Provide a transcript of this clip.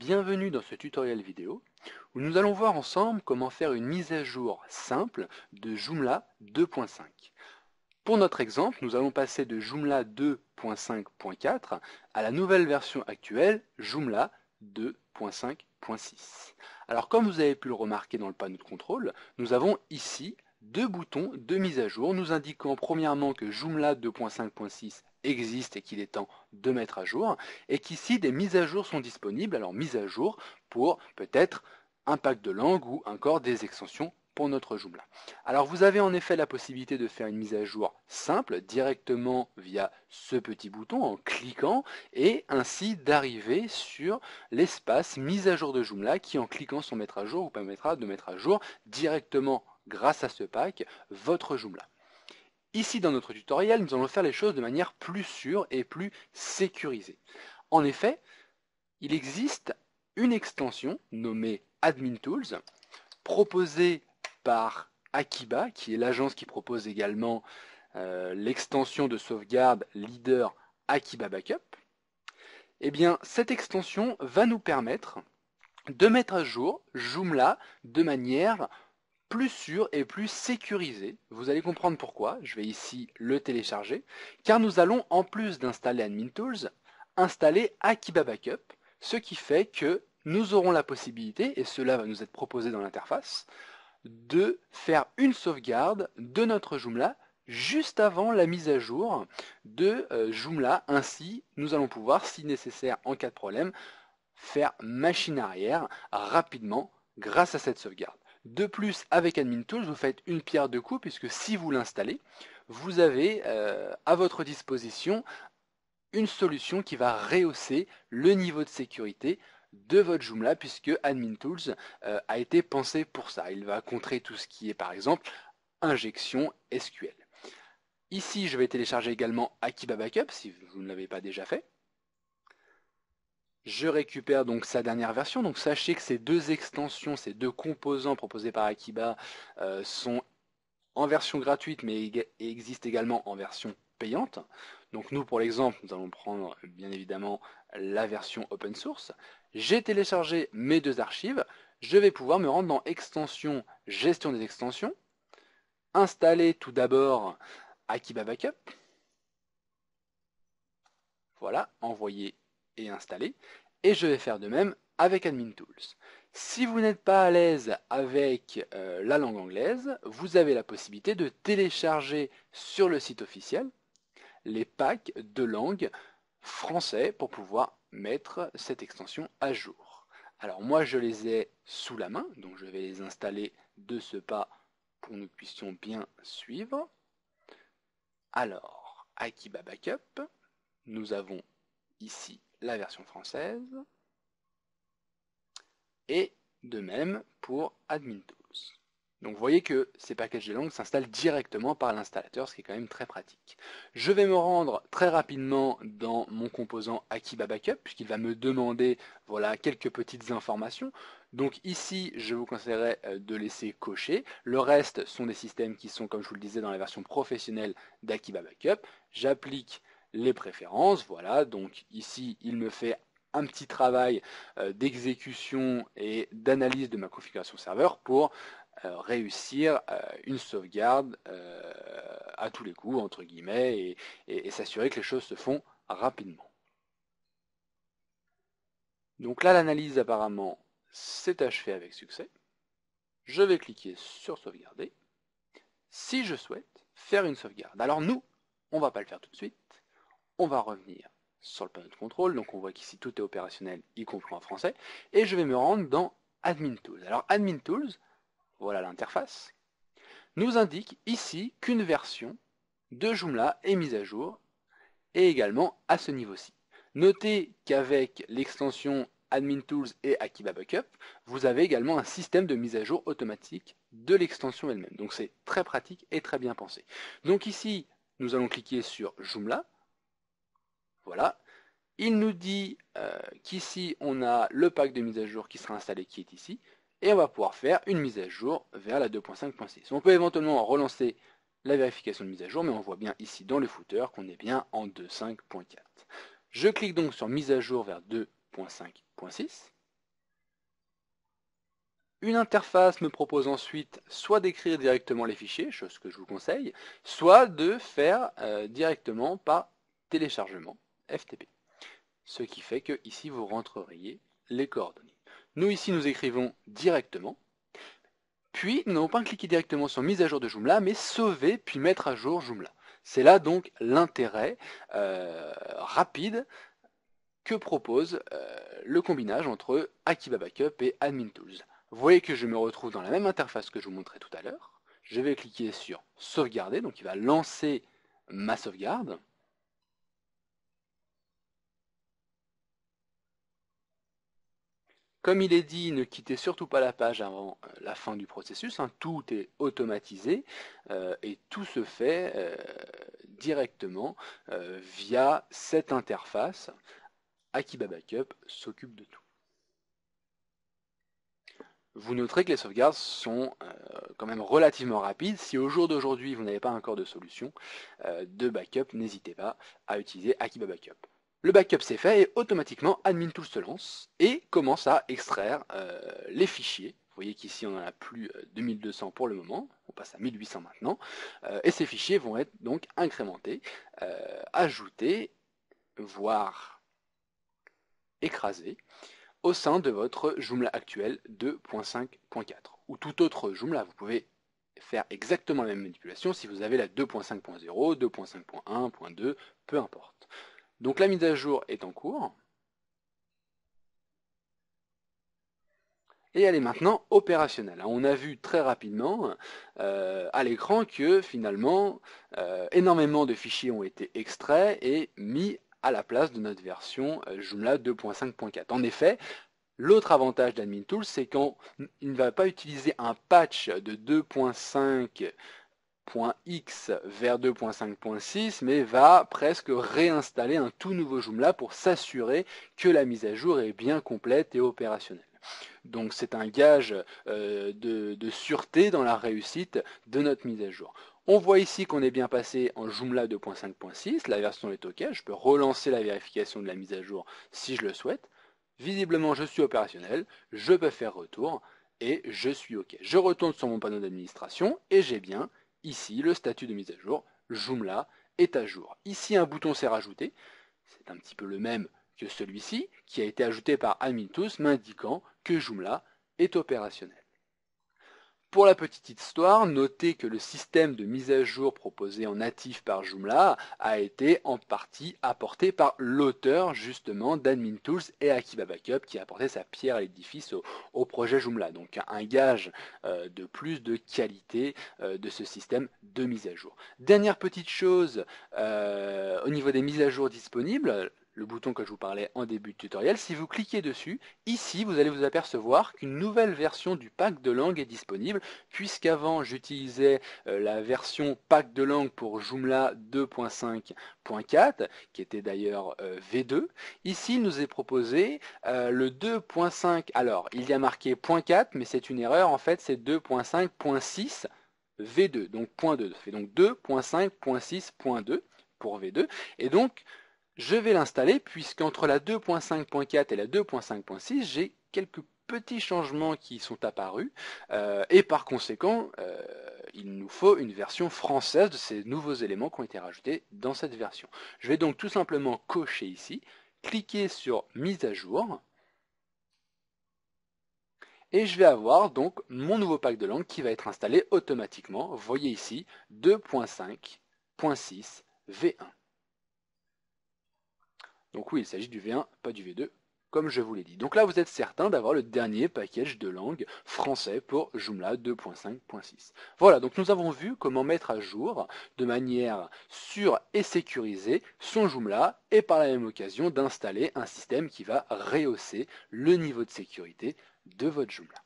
Bienvenue dans ce tutoriel vidéo où nous allons voir ensemble comment faire une mise à jour simple de Joomla 2.5. Pour notre exemple, nous allons passer de Joomla 2.5.4 à la nouvelle version actuelle Joomla 2.5.6. Alors comme vous avez pu le remarquer dans le panneau de contrôle, nous avons ici deux boutons de mise à jour nous indiquant premièrement que Joomla 2.5.6 existe et qu'il est temps de mettre à jour, et qu'ici des mises à jour sont disponibles, alors mises à jour pour peut-être un pack de langue ou encore des extensions pour notre Joomla. Alors vous avez en effet la possibilité de faire une mise à jour simple directement via ce petit bouton en cliquant et ainsi d'arriver sur l'espace mise à jour de Joomla qui en cliquant sur mettre à jour vous permettra de mettre à jour directement grâce à ce pack votre Joomla. Ici, dans notre tutoriel, nous allons faire les choses de manière plus sûre et plus sécurisée. En effet, il existe une extension nommée Admin Tools, proposée par Akiba, qui est l'agence qui propose également euh, l'extension de sauvegarde leader Akiba Backup. Eh bien, cette extension va nous permettre de mettre à jour Joomla de manière plus sûr et plus sécurisé. Vous allez comprendre pourquoi. Je vais ici le télécharger. Car nous allons, en plus d'installer Admin Tools, installer Akiba Backup, ce qui fait que nous aurons la possibilité, et cela va nous être proposé dans l'interface, de faire une sauvegarde de notre Joomla juste avant la mise à jour de euh, Joomla. Ainsi, nous allons pouvoir, si nécessaire en cas de problème, faire machine arrière rapidement grâce à cette sauvegarde. De plus, avec Admin Tools, vous faites une pierre de coups puisque si vous l'installez, vous avez euh, à votre disposition une solution qui va rehausser le niveau de sécurité de votre Joomla puisque Admin Tools euh, a été pensé pour ça. Il va contrer tout ce qui est par exemple injection SQL. Ici, je vais télécharger également Akiba Backup si vous ne l'avez pas déjà fait. Je récupère donc sa dernière version. Donc sachez que ces deux extensions, ces deux composants proposés par Akiba euh, sont en version gratuite mais existent également en version payante. Donc nous pour l'exemple, nous allons prendre bien évidemment la version open source. J'ai téléchargé mes deux archives. Je vais pouvoir me rendre dans extension, gestion des extensions, installer tout d'abord Akiba Backup. Voilà, envoyer et installer. Et je vais faire de même avec Admin Tools. Si vous n'êtes pas à l'aise avec euh, la langue anglaise, vous avez la possibilité de télécharger sur le site officiel les packs de langue français pour pouvoir mettre cette extension à jour. Alors moi je les ai sous la main, donc je vais les installer de ce pas pour nous puissions bien suivre. Alors, Akiba Backup, nous avons ici la version française. Et de même pour Admin Donc vous voyez que ces packages de langue s'installent directement par l'installateur, ce qui est quand même très pratique. Je vais me rendre très rapidement dans mon composant Akiba Backup, puisqu'il va me demander voilà, quelques petites informations. Donc ici, je vous conseillerais euh, de laisser cocher. Le reste sont des systèmes qui sont, comme je vous le disais, dans la version professionnelle d'Akiba Backup. J'applique les préférences. Voilà, donc ici, il me fait un petit travail euh, d'exécution et d'analyse de ma configuration serveur pour euh, réussir euh, une sauvegarde à tous les coups, entre guillemets, et, s'assurer que les choses se font rapidement. Donc là, l'analyse apparemment s'est achevée avec succès. Je vais cliquer sur sauvegarder. Si je souhaite faire une sauvegarde. Alors nous, on ne va pas le faire tout de suite on va revenir sur le panneau de contrôle. Donc on voit qu'ici tout est opérationnel, y compris en français. Et je vais me rendre dans Admin Tools. Alors Admin Tools, voilà l'interface, nous indique ici qu'une version de Joomla est mise à jour et également à ce niveau-ci. Notez qu'avec l'extension Admin Tools et Akiba Backup, vous avez également un système de mise à jour automatique de l'extension elle-même. Donc c'est très pratique et très bien pensé. Donc ici, nous allons cliquer sur Joomla voilà. Il nous dit euh, qu'ici, on a le pack de mise à jour qui sera installé, qui est ici. Et on va pouvoir faire une mise à jour vers la 2.5.6. On peut éventuellement relancer la vérification de mise à jour, mais on voit bien ici dans le footer qu'on est bien en 2.5.4. Je clique donc sur mise à jour vers 2.5.6. Une interface me propose ensuite soit d'écrire directement les fichiers, chose que je vous conseille, soit de faire euh, directement par téléchargement. FTP. Ce qui fait que ici vous rentreriez les coordonnées. Nous ici nous écrivons directement, puis nous n'avons pas cliquer directement sur mise à jour de Joomla, mais sauver puis mettre à jour Joomla. C'est là donc l'intérêt euh, rapide que propose euh, le combinage entre Akiba Backup et Admin Tools. Vous voyez que je me retrouve dans la même interface que je vous montrais tout à l'heure. Je vais cliquer sur sauvegarder, donc il va lancer ma sauvegarde. Comme il est dit, ne quittez surtout pas la page avant euh, la fin du processus. Hein. tout est automatisé euh, et tout se fait euh, directement via cette interface. Akiba Backup s'occupe de tout. Vous noterez que les sauvegardes sont quand même relativement rapides. Si au jour d'aujourd'hui vous n'avez pas encore de solution de backup, n'hésitez pas à utiliser Akiba Backup. Le backup s'est fait et automatiquement Admin Tools se lance et commence à extraire euh, les fichiers. Vous voyez qu'ici on en a plus 2200 euh, pour le moment, on passe à 1800 maintenant, euh, et ces fichiers vont être donc incrémentés, ajoutés, voire écrasés au sein de votre Joomla actuel 2.5.4 ou tout autre Joomla. Vous pouvez faire exactement la même manipulation si vous avez la 2.5.0, 2.5.1, 2, peu importe. Donc la mise à jour est en cours. et elle est maintenant opérationnelle. Hein, on a vu très rapidement euh, à l'écran que finalement euh, énormément de fichiers ont été extraits et mis à la place de notre version euh, Joomla 2.5.4. En effet, L'autre avantage Tools, c'est qu'il ne va pas utiliser un patch de 2.5 x vers 2.5.6, mais va presque réinstaller un tout nouveau Joomla pour s'assurer que la mise à jour est bien complète et opérationnelle. Donc c'est un gage euh, de, de sûreté dans la réussite de notre mise à jour. On voit ici qu'on est bien passé en Joomla 2.5.6, la version est OK, je peux relancer la vérification de la mise à jour si je le souhaite. Visiblement je suis opérationnel, je peux faire retour et je suis OK. Je retourne sur mon panneau d'administration et j'ai bien Ici, le statut de mise à jour, Joomla, est à jour. Ici, un bouton s'est rajouté. C'est un petit peu le même que celui-ci, qui a été ajouté par Amintous, m'indiquant que Joomla est opérationnel. Pour la petite histoire, notez que le système de mise à jour proposé en natif par Joomla a été en partie apporté par l'auteur justement d'Admin Tools et Akiba Backup qui a apporté sa pierre à l'édifice au, projet Joomla. Donc un gage euh, de plus de qualité euh, de ce système de mise à jour. Dernière petite chose euh, au niveau des mises à jour disponibles, le bouton que je vous parlais en début de tutoriel, si vous cliquez dessus, ici vous allez vous apercevoir qu'une nouvelle version du pack de langue est disponible, puisqu'avant j'utilisais euh, la version pack de langue pour Joomla 2.5.4, qui était d'ailleurs euh, V2. Ici il nous est proposé euh, le 2.5, alors il y a marqué .4, mais c'est une erreur, en fait c'est 2.5.6. V2, donc .2, ça fait donc 2.5.6.2 pour V2, et donc je vais l'installer puisqu'entre la 2.5.4 et la 2.5.6, j'ai quelques petits changements qui sont apparus euh, et par conséquent, euh, il nous faut une version française de ces nouveaux éléments qui ont été rajoutés dans cette version. Je vais donc tout simplement cocher ici, cliquer sur mise à jour et je vais avoir donc mon nouveau pack de langue qui va être installé automatiquement. Vous voyez ici 2.5.6 V1. Donc oui, il s'agit du V1, pas du V2, comme je vous l'ai dit. Donc là, vous êtes certain d'avoir le dernier package de langue français pour Joomla 2.5.6. Voilà, donc nous avons vu comment mettre à jour de manière sûre et sécurisée son Joomla et par la même occasion d'installer un système qui va rehausser le niveau de sécurité de votre Joomla.